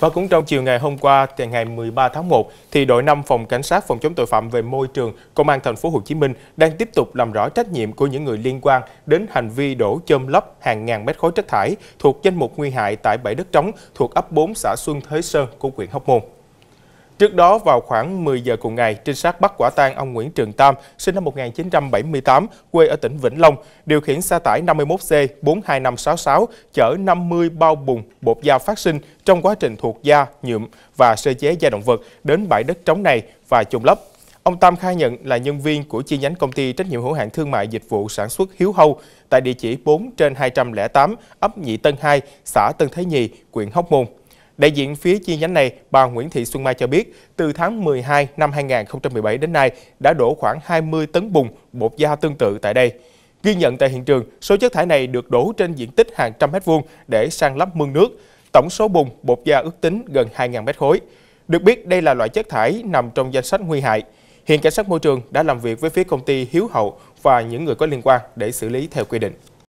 Và cũng trong chiều ngày hôm qua, ngày 13 tháng 1, thì đội 5 phòng cảnh sát phòng chống tội phạm về môi trường Công an thành phố Hồ Chí Minh đang tiếp tục làm rõ trách nhiệm của những người liên quan đến hành vi đổ chôm lấp hàng ngàn mét khối chất thải thuộc danh mục nguy hại tại bãi đất trống thuộc ấp 4 xã Xuân Thới Sơn của huyện Hóc Môn. Trước đó vào khoảng 10 giờ cùng ngày, trinh sát bắt quả tang ông Nguyễn Trường Tam, sinh năm 1978, quê ở tỉnh Vĩnh Long, điều khiển xe tải 51C42566 chở 50 bao bùng bột da phát sinh trong quá trình thuộc da, nhuộm và sơ chế da động vật đến bãi đất trống này và chôn lấp. Ông Tam khai nhận là nhân viên của chi nhánh công ty trách nhiệm hữu hạn thương mại dịch vụ sản xuất Hiếu Hâu tại địa chỉ 4 trên 208, ấp Nhị Tân 2, xã Tân Thái Nhì, huyện Hóc Môn. Đại diện phía chi nhánh này, bà Nguyễn Thị Xuân Mai cho biết, từ tháng 12 năm 2017 đến nay đã đổ khoảng 20 tấn bùn, bột da tương tự tại đây. Ghi nhận tại hiện trường, số chất thải này được đổ trên diện tích hàng trăm mét vuông để sang lắp mương nước. Tổng số bùn, bột da ước tính gần 2.000 mét khối. Được biết, đây là loại chất thải nằm trong danh sách nguy hại. Hiện cảnh sát môi trường đã làm việc với phía công ty Hiếu Hậu và những người có liên quan để xử lý theo quy định.